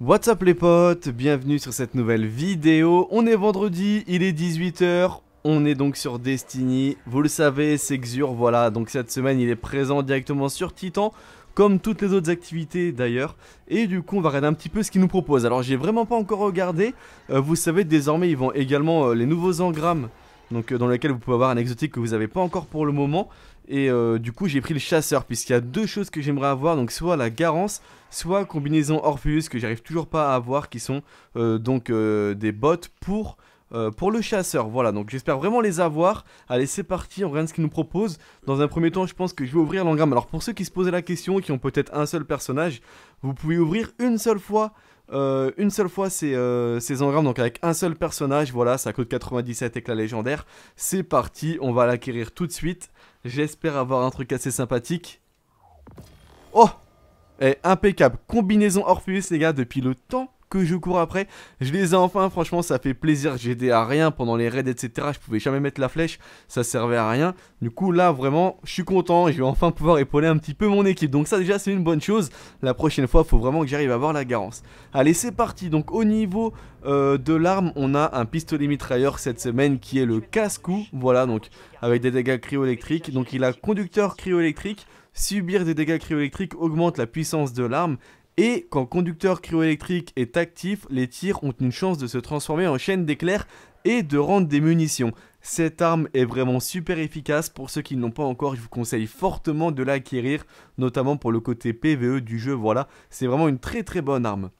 What's up les potes, bienvenue sur cette nouvelle vidéo, on est vendredi, il est 18h, on est donc sur Destiny, vous le savez, c'est Xur, voilà, donc cette semaine il est présent directement sur Titan, comme toutes les autres activités d'ailleurs, et du coup on va regarder un petit peu ce qu'il nous propose, alors j'ai vraiment pas encore regardé, euh, vous savez désormais ils vont également euh, les nouveaux engrammes donc euh, dans lequel vous pouvez avoir un exotique que vous n'avez pas encore pour le moment. Et euh, du coup, j'ai pris le chasseur, puisqu'il y a deux choses que j'aimerais avoir, donc soit la garance, soit combinaison Orpheus, que j'arrive toujours pas à avoir, qui sont euh, donc des bottes pour euh, pour le chasseur. Voilà, donc j'espère vraiment les avoir. Allez, c'est parti, on regarde ce qu'il nous propose. Dans un premier temps, je pense que je vais ouvrir l'engramme. Alors pour ceux qui se posaient la question, qui ont peut-être un seul personnage, vous pouvez ouvrir une seule fois euh, une seule fois ces, euh, ces, engrammes, donc avec un seul personnage, voilà, ça coûte 97 avec la légendaire. C'est parti, on va l'acquérir tout de suite. J'espère avoir un truc assez sympathique. Oh Et eh, impeccable, combinaison Orpheus les gars, depuis le temps que je cours après. Je les ai enfin, franchement, ça fait plaisir. aidé à rien pendant les raids, etc. Je pouvais jamais mettre la flèche, ça servait à rien. Du coup, là, vraiment, je suis content. Je vais enfin pouvoir épauler un petit peu mon équipe. Donc, ça, déjà, c'est une bonne chose. La prochaine fois, faut vraiment que j'arrive à avoir la garance. Allez, c'est parti. Donc, au niveau euh, de l'arme, on a un pistolet mitrailleur cette semaine qui est le casse-cou. Voilà, donc, avec des dégâts cryoélectriques. Donc, il a conducteur cryoélectrique. Subir des dégâts cryoélectriques augmente la puissance de l'arme et quand conducteur cryoélectrique est actif, les tirs ont une chance de se transformer en chaîne d'éclairs et de rendre des munitions. Cette arme est vraiment super efficace, pour ceux qui ne l'ont pas encore, je vous conseille fortement de l'acquérir, notamment pour le côté PVE du jeu, voilà, c'est vraiment une très très bonne arme.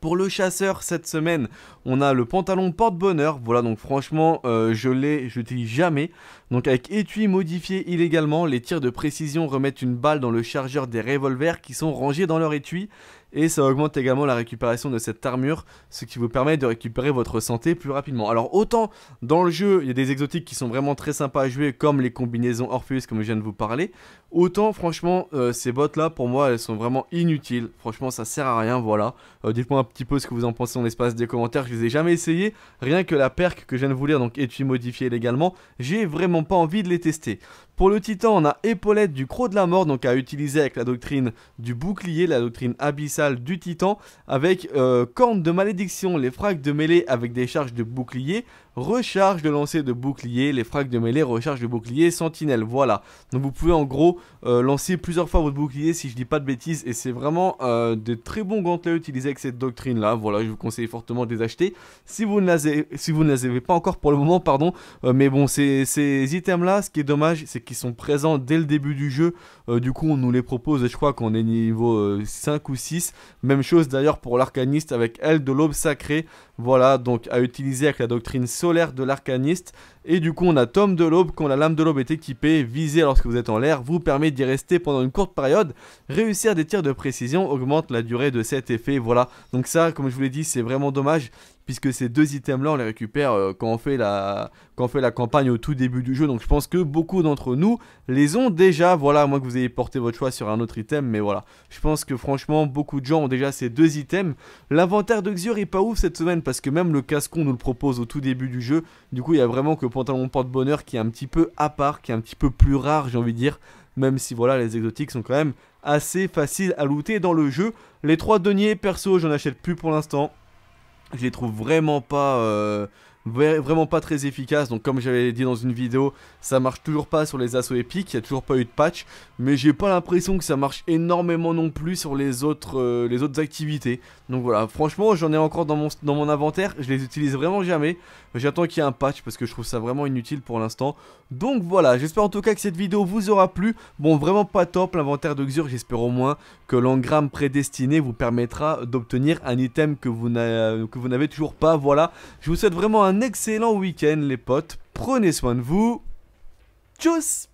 Pour le chasseur cette semaine, on a le pantalon porte-bonheur. Voilà donc franchement, euh, je l'ai, je l'utilise jamais. Donc avec étui modifié illégalement, les tirs de précision remettent une balle dans le chargeur des revolvers qui sont rangés dans leur étui et ça augmente également la récupération de cette armure, ce qui vous permet de récupérer votre santé plus rapidement. Alors autant dans le jeu, il y a des exotiques qui sont vraiment très sympas à jouer comme les combinaisons Orpheus comme je viens de vous parler, autant franchement euh, ces bottes là pour moi elles sont vraiment inutiles. Franchement ça sert à rien, voilà. Euh, dites-moi un petit peu ce que vous en pensez en l'espace des commentaires, je les ai jamais essayé, rien que la perque que je viens de vous lire donc étui modifié illégalement j'ai vraiment pas envie de les tester. Pour le titan, on a Épaulette du Croc de la Mort, donc à utiliser avec la doctrine du bouclier, la doctrine abyssale du titan, avec euh, corne de malédiction, les frags de mêlée avec des charges de bouclier, recharge de lancer de bouclier, les frags de mêlée, recharge de bouclier, sentinelle, voilà. Donc vous pouvez en gros euh, lancer plusieurs fois votre bouclier si je dis pas de bêtises, et c'est vraiment euh, de très bons gantelets utiliser avec cette doctrine là, voilà, je vous conseille fortement de les acheter. Si vous ne les avez, pas encore pour le moment, pardon, mais bon, ces, ces items là, ce qui est dommage, c'est qui sont présents dès le début du jeu. Euh, du coup, on nous les propose et je crois qu'on est niveau 5 euh, ou 6. Même chose d'ailleurs pour l'arcaniste avec elle de l'aube sacrée. Voilà, donc à utiliser avec la doctrine solaire de l'arcaniste. Et du coup, on a Tom de l'Aube. Quand la lame de l'Aube est équipée, visée lorsque vous êtes en l'air vous permet d'y rester pendant une courte période. Réussir des tirs de précision augmente la durée de cet effet. Voilà, donc ça, comme je vous l'ai dit, c'est vraiment dommage puisque ces deux items-là, on les récupère euh, quand, on fait la, quand on fait la campagne au tout début du jeu. Donc je pense que beaucoup d'entre nous les ont déjà. Voilà, moi que vous ayez porté votre choix sur un autre item, mais voilà. Je pense que franchement, beaucoup de gens ont déjà ces deux items. L'inventaire de Xur est pas ouf cette semaine parce que même le casque qu'on nous le propose au tout début du jeu. Du coup, il y a vraiment que pantalon porte-bonheur qui est un petit peu à part, qui est un petit peu plus rare, j'ai envie de dire. Même si voilà, les exotiques sont quand même assez faciles à looter dans le jeu. Les trois deniers perso, j'en achète plus pour l'instant. Je les trouve vraiment pas. Euh, vraiment pas très efficace. Donc comme j'avais dit dans une vidéo, ça marche toujours pas sur les assauts épiques, il n'y a toujours pas eu de patch, mais j'ai pas l'impression que ça marche énormément non plus sur les autres, euh, les autres activités. Donc voilà, franchement j'en ai encore dans mon, dans mon inventaire, je les utilise vraiment jamais, j'attends qu'il y ait un patch parce que je trouve ça vraiment inutile pour l'instant. Donc voilà, j'espère en tout cas que cette vidéo vous aura plu. Bon, vraiment pas top l'inventaire de Xur, j'espère au moins que l'engramme prédestiné vous permettra d'obtenir un item que vous n'avez toujours pas. Voilà, je vous souhaite vraiment un un excellent week-end les potes, prenez soin de vous, tchuss